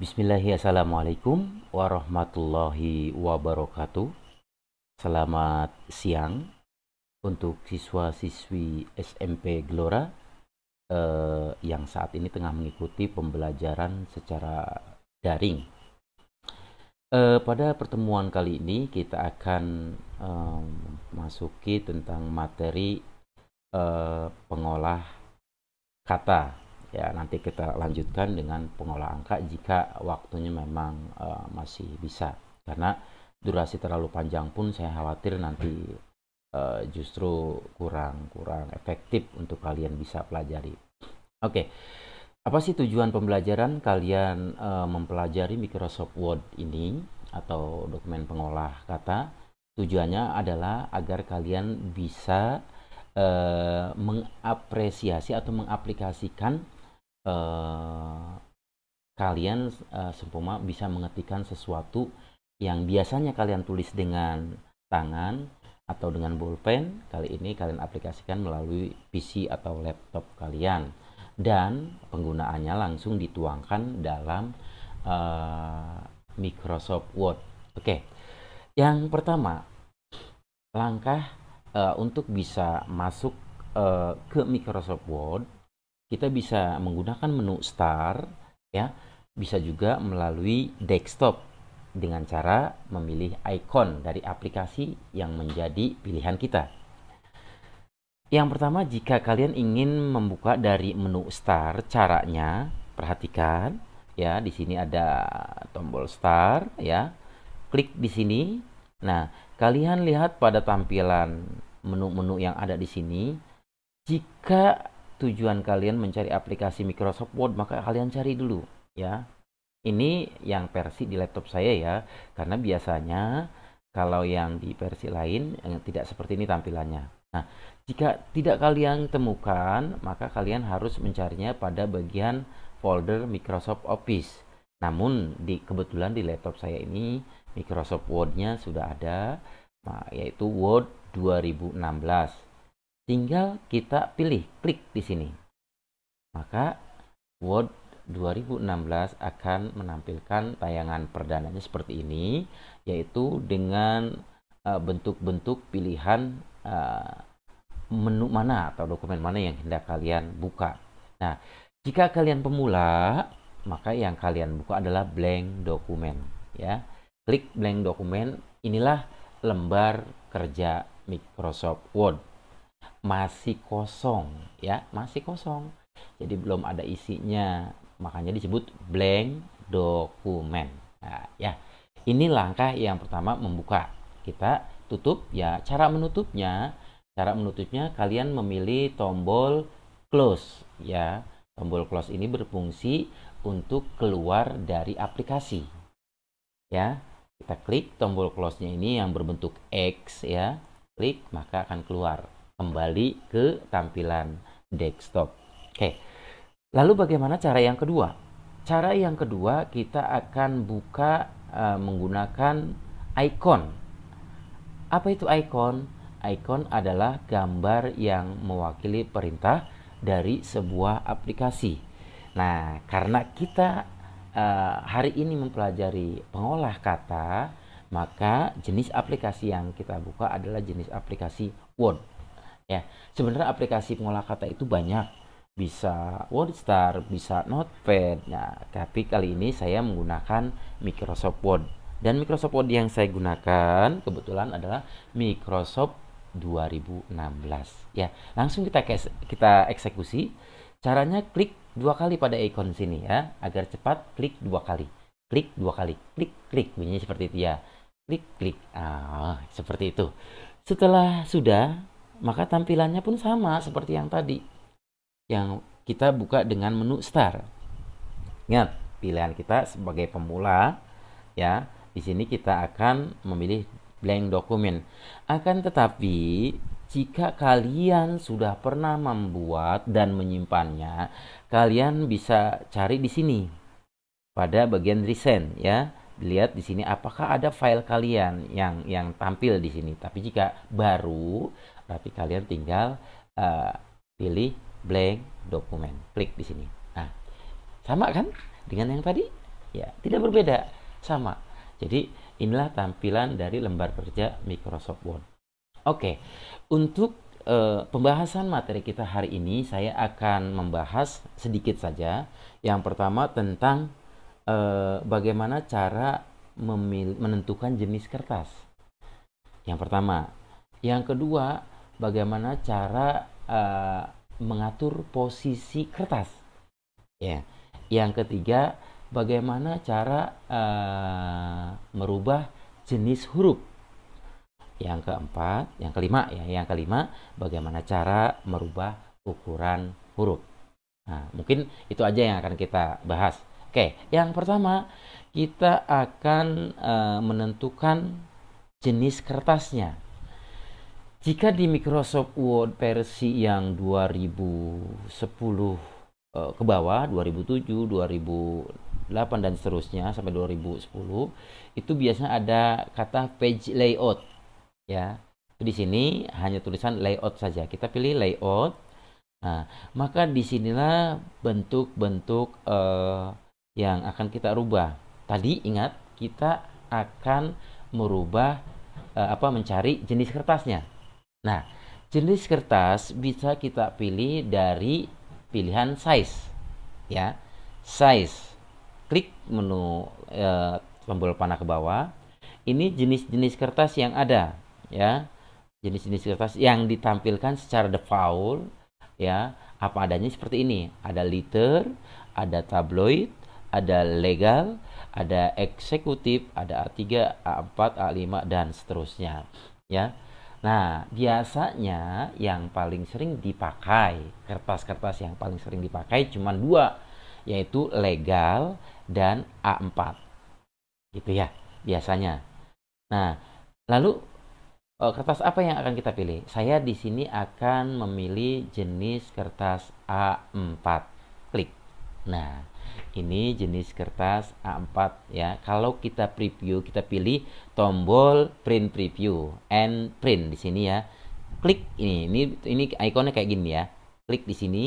Bismillahirrahmanirrahim. assalamualaikum warahmatullahi wabarakatuh. Selamat siang untuk siswa-siswi SMP Gelora eh, yang saat ini tengah mengikuti pembelajaran secara daring. Eh, pada pertemuan kali ini kita akan eh, masuki tentang materi eh, pengolah kata ya nanti kita lanjutkan dengan pengolah angka jika waktunya memang uh, masih bisa karena durasi terlalu panjang pun saya khawatir nanti uh, justru kurang kurang efektif untuk kalian bisa pelajari oke okay. apa sih tujuan pembelajaran kalian uh, mempelajari Microsoft Word ini atau dokumen pengolah kata tujuannya adalah agar kalian bisa uh, mengapresiasi atau mengaplikasikan eh, kalian eh, sempoma bisa mengetikkan sesuatu yang biasanya kalian tulis dengan tangan atau dengan pulpen kali ini kalian aplikasikan melalui PC atau laptop kalian dan penggunaannya langsung dituangkan dalam uh, Microsoft Word. Oke, okay. yang pertama langkah uh, untuk bisa masuk uh, ke Microsoft Word kita bisa menggunakan menu start ya bisa juga melalui desktop dengan cara memilih icon dari aplikasi yang menjadi pilihan kita. Yang pertama, jika kalian ingin membuka dari menu start, caranya perhatikan ya, di sini ada tombol start ya. Klik di sini. Nah, kalian lihat pada tampilan menu-menu yang ada di sini, jika tujuan kalian mencari aplikasi Microsoft Word, maka kalian cari dulu ya. Ini yang versi di laptop saya ya, karena biasanya kalau yang di versi lain yang eh, tidak seperti ini tampilannya. Nah, jika tidak kalian temukan, maka kalian harus mencarinya pada bagian folder Microsoft Office. Namun di kebetulan di laptop saya ini Microsoft Word-nya sudah ada, nah, yaitu Word 2016 tinggal kita pilih klik di sini maka Word 2016 akan menampilkan tayangan perdananya seperti ini yaitu dengan eh, bentuk-bentuk uh, pilihan uh, menu mana atau dokumen mana yang hendak kalian buka nah jika kalian pemula maka yang kalian buka adalah blank dokumen ya klik blank dokumen inilah lembar kerja Microsoft Word masih kosong ya masih kosong jadi belum ada isinya makanya disebut blank dokumen nah, ya ini langkah yang pertama membuka kita tutup ya cara menutupnya cara menutupnya kalian memilih tombol close ya tombol close ini berfungsi untuk keluar dari aplikasi ya kita klik tombol close nya ini yang berbentuk X ya klik maka akan keluar kembali ke tampilan desktop. Oke. Lalu bagaimana cara yang kedua? Cara yang kedua kita akan buka uh, menggunakan icon. Apa itu icon? Icon adalah gambar yang mewakili perintah dari sebuah aplikasi. Nah, karena kita uh, hari ini mempelajari pengolah kata, maka jenis aplikasi yang kita buka adalah jenis aplikasi Word ya sebenarnya aplikasi pengolah kata itu banyak bisa WordStar bisa Notepad nah tapi kali ini saya menggunakan Microsoft Word dan Microsoft Word yang saya gunakan kebetulan adalah Microsoft 2016 ya langsung kita kita eksekusi caranya klik dua kali pada ikon sini ya agar cepat klik dua kali klik dua kali klik klik bunyinya seperti itu ya klik klik ah seperti itu setelah sudah maka tampilannya pun sama seperti yang tadi yang kita buka dengan menu start. Ingat, pilihan kita sebagai pemula ya, di sini kita akan memilih blank dokumen. Akan tetapi, jika kalian sudah pernah membuat dan menyimpannya, kalian bisa cari di sini pada bagian recent ya. Lihat di sini apakah ada file kalian yang yang tampil di sini. Tapi jika baru, tapi kalian tinggal uh, pilih blank dokumen klik di sini nah sama kan dengan yang tadi ya tidak berbeda sama jadi inilah tampilan dari lembar kerja Microsoft Word oke untuk uh, pembahasan materi kita hari ini saya akan membahas sedikit saja yang pertama tentang uh, bagaimana cara menentukan jenis kertas yang pertama yang kedua bagaimana cara uh, mengatur posisi kertas. Ya. Yang ketiga, bagaimana cara uh, merubah jenis huruf. Yang keempat, yang kelima ya, yang kelima bagaimana cara merubah ukuran huruf. Nah, mungkin itu aja yang akan kita bahas. Oke, yang pertama kita akan uh, menentukan jenis kertasnya jika di Microsoft Word versi yang 2010 sepuluh eh, ke bawah 2007 2008 dan seterusnya sampai 2010 itu biasanya ada kata page layout ya di sini hanya tulisan layout saja kita pilih layout nah maka disinilah bentuk-bentuk eh, yang akan kita rubah tadi ingat kita akan merubah eh, apa mencari jenis kertasnya Nah, jenis kertas bisa kita pilih dari pilihan size ya. Size. Klik menu e, tombol panah ke bawah. Ini jenis-jenis kertas yang ada ya. Jenis-jenis kertas yang ditampilkan secara default ya, apa adanya seperti ini. Ada liter, ada tabloid, ada legal, ada eksekutif, ada A3, A4, A5 dan seterusnya ya. Nah, biasanya yang paling sering dipakai, kertas-kertas yang paling sering dipakai cuma dua, yaitu legal dan A4. Gitu ya, biasanya. Nah, lalu e, kertas apa yang akan kita pilih? Saya di sini akan memilih jenis kertas A4. Klik. Nah, ini jenis kertas A4 ya. Kalau kita preview, kita pilih tombol print preview and print di sini ya. Klik ini, ini ini ikonnya kayak gini ya. Klik di sini.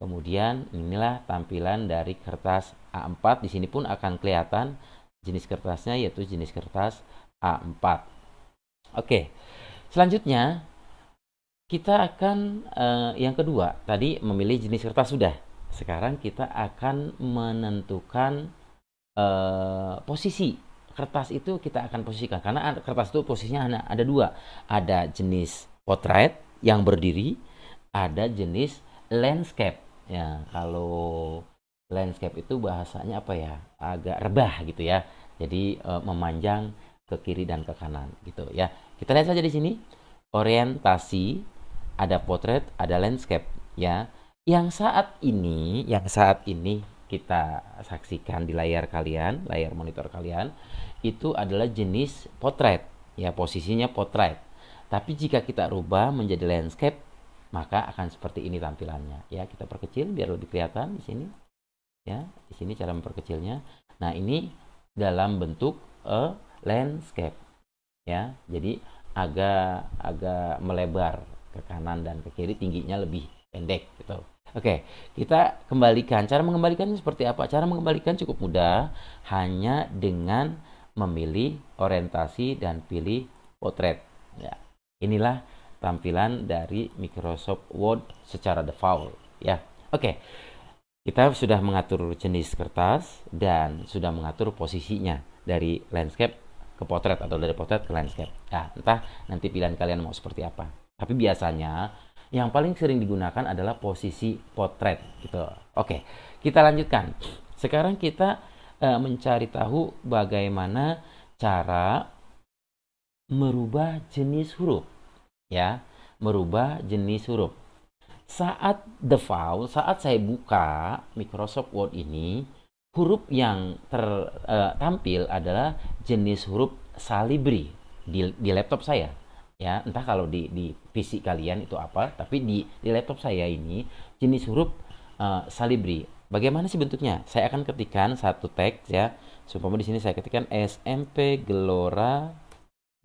Kemudian inilah tampilan dari kertas A4. Di sini pun akan kelihatan jenis kertasnya yaitu jenis kertas A4. Oke. Selanjutnya kita akan eh, yang kedua tadi memilih jenis kertas sudah sekarang kita akan menentukan uh, posisi kertas itu kita akan posisikan karena kertas itu posisinya ada, ada dua, ada jenis potret yang berdiri, ada jenis landscape. Ya, kalau landscape itu bahasanya apa ya? Agak rebah gitu ya. Jadi uh, memanjang ke kiri dan ke kanan gitu ya. Kita lihat saja di sini orientasi, ada potret, ada landscape ya yang saat ini yang saat ini kita saksikan di layar kalian layar monitor kalian itu adalah jenis potret ya posisinya potret tapi jika kita rubah menjadi landscape maka akan seperti ini tampilannya ya kita perkecil biar lebih kelihatan di sini ya di sini cara memperkecilnya nah ini dalam bentuk a landscape ya jadi agak agak melebar ke kanan dan ke kiri tingginya lebih pendek gitu Oke, kita kembalikan. Cara mengembalikannya seperti apa? Cara mengembalikan cukup mudah, hanya dengan memilih orientasi dan pilih potret. Ya, inilah tampilan dari Microsoft Word secara default. Ya, oke. Kita sudah mengatur jenis kertas dan sudah mengatur posisinya dari landscape ke potret atau dari potret ke landscape. Ya, entah nanti pilihan kalian mau seperti apa. Tapi biasanya yang paling sering digunakan adalah posisi potret gitu. Oke, kita lanjutkan. Sekarang kita e, mencari tahu bagaimana cara merubah jenis huruf ya, merubah jenis huruf. Saat the file, saat saya buka Microsoft Word ini, huruf yang tertampil eh, e, adalah jenis huruf salibri di, di laptop saya ya entah kalau di di PC kalian itu apa tapi di di laptop saya ini jenis huruf uh, salibri bagaimana sih bentuknya saya akan ketikkan satu teks ya Supaya di sini saya ketikkan SMP Gelora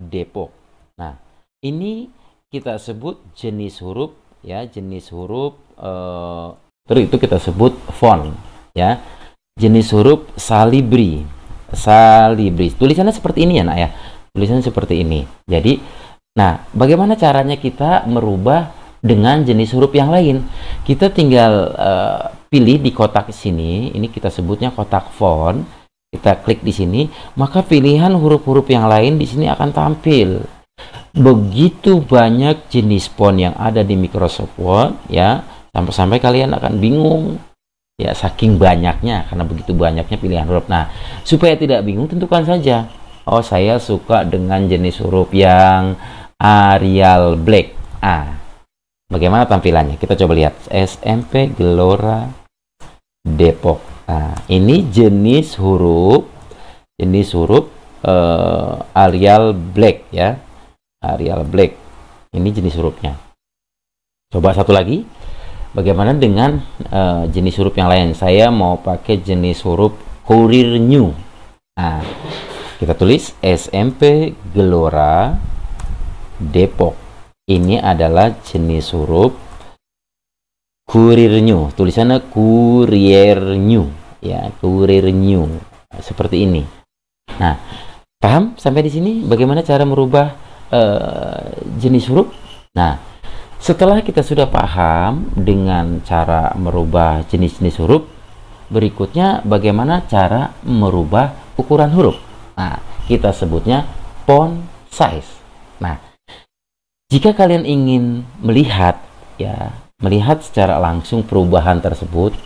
Depok nah ini kita sebut jenis huruf ya jenis huruf uh, terus itu kita sebut font ya jenis huruf salibri salibri tulisannya seperti ini ya nak ya tulisannya seperti ini jadi Nah, bagaimana caranya kita merubah dengan jenis huruf yang lain? Kita tinggal uh, pilih di kotak sini, ini kita sebutnya kotak font. Kita klik di sini, maka pilihan huruf-huruf yang lain di sini akan tampil. Begitu banyak jenis font yang ada di Microsoft Word, ya, sampai-sampai kalian akan bingung ya saking banyaknya karena begitu banyaknya pilihan huruf nah supaya tidak bingung tentukan saja oh saya suka dengan jenis huruf yang Arial Black. Ah, bagaimana tampilannya? Kita coba lihat SMP Gelora Depok. Ah, ini jenis huruf jenis huruf uh, Arial Black ya. Arial Black. Ini jenis hurufnya. Coba satu lagi. Bagaimana dengan uh, jenis huruf yang lain? Saya mau pakai jenis huruf Kurir New. Nah, kita tulis SMP Gelora Depok. Ini adalah jenis huruf kurir kurirnyu. Tulisannya new ya, kurir new Seperti ini. Nah, paham sampai di sini bagaimana cara merubah uh, jenis huruf? Nah, setelah kita sudah paham dengan cara merubah jenis-jenis huruf, berikutnya bagaimana cara merubah ukuran huruf. Nah, kita sebutnya font size. Nah, jika kalian ingin melihat ya melihat secara langsung perubahan tersebut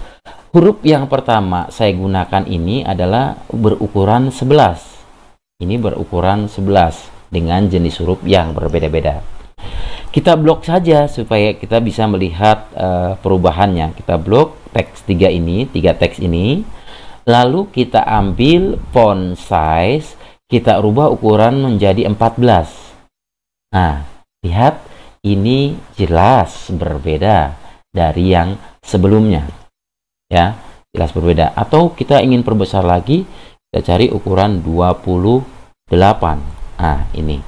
huruf yang pertama saya gunakan ini adalah berukuran 11 ini berukuran 11 dengan jenis huruf yang berbeda-beda kita blok saja supaya kita bisa melihat uh, perubahannya kita blok teks tiga ini tiga teks ini lalu kita ambil font size kita rubah ukuran menjadi 14 nah Lihat, ini jelas berbeda dari yang sebelumnya. Ya, jelas berbeda. Atau kita ingin perbesar lagi, kita cari ukuran 28. ah ini.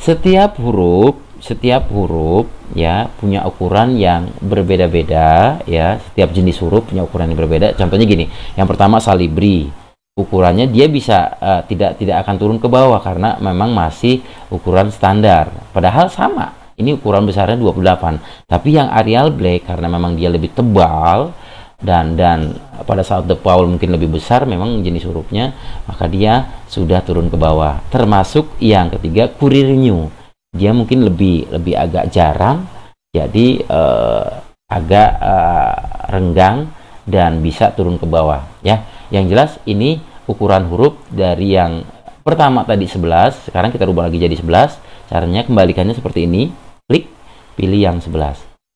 Setiap huruf setiap huruf ya punya ukuran yang berbeda-beda ya setiap jenis huruf punya ukuran yang berbeda contohnya gini yang pertama salibri ukurannya dia bisa uh, tidak tidak akan turun ke bawah karena memang masih ukuran standar padahal sama ini ukuran besarnya 28 tapi yang Arial Black karena memang dia lebih tebal dan dan pada saat the paul mungkin lebih besar memang jenis hurufnya maka dia sudah turun ke bawah termasuk yang ketiga kurir new dia mungkin lebih lebih agak jarang jadi uh, agak uh, renggang dan bisa turun ke bawah ya. Yang jelas ini ukuran huruf dari yang pertama tadi 11, sekarang kita rubah lagi jadi 11. Caranya kembalikannya seperti ini, klik pilih yang 11.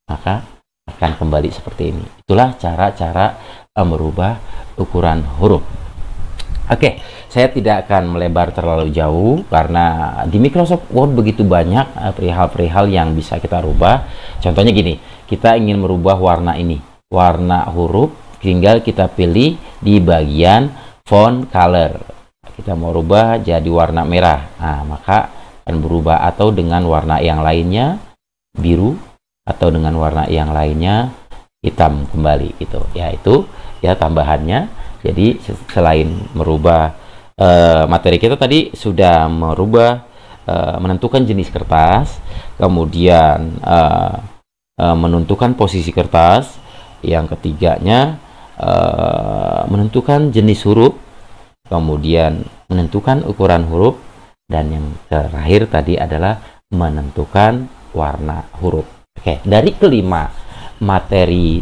Maka akan kembali seperti ini. Itulah cara-cara eh, merubah ukuran huruf. Oke, okay, saya tidak akan melebar terlalu jauh karena di Microsoft Word begitu banyak eh, perihal-perihal yang bisa kita rubah. Contohnya gini, kita ingin merubah warna ini warna huruf tinggal kita pilih di bagian font color kita mau rubah jadi warna merah nah maka akan berubah atau dengan warna yang lainnya biru atau dengan warna yang lainnya hitam kembali itu ya itu ya tambahannya jadi selain merubah e, materi kita tadi sudah merubah e, menentukan jenis kertas kemudian e, e, menentukan posisi kertas yang ketiganya uh, menentukan jenis huruf, kemudian menentukan ukuran huruf, dan yang terakhir tadi adalah menentukan warna huruf. Oke, dari kelima materi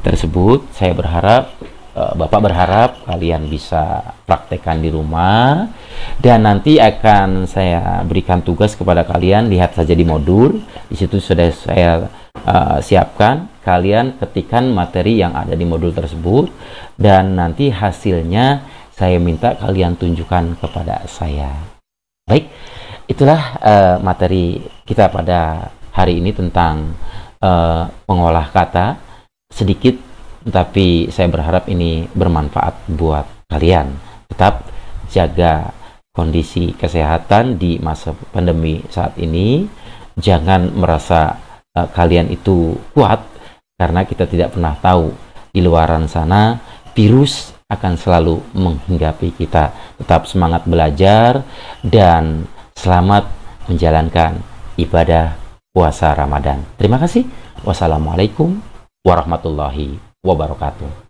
tersebut saya berharap eh, Bapak berharap kalian bisa praktekkan di rumah dan nanti akan saya berikan tugas kepada kalian lihat saja di modul di situ sudah saya uh, siapkan kalian ketikan materi yang ada di modul tersebut dan nanti hasilnya saya minta kalian tunjukkan kepada saya. Baik, itulah uh, materi kita pada hari ini tentang uh, mengolah kata sedikit tapi saya berharap ini bermanfaat buat kalian. Tetap jaga kondisi kesehatan di masa pandemi saat ini. Jangan merasa uh, kalian itu kuat karena kita tidak pernah tahu di luaran sana virus akan selalu menghinggapi kita. Tetap semangat belajar dan selamat menjalankan ibadah puasa Ramadan. Terima kasih. Wassalamualaikum warahmatullahi wabarakatuh.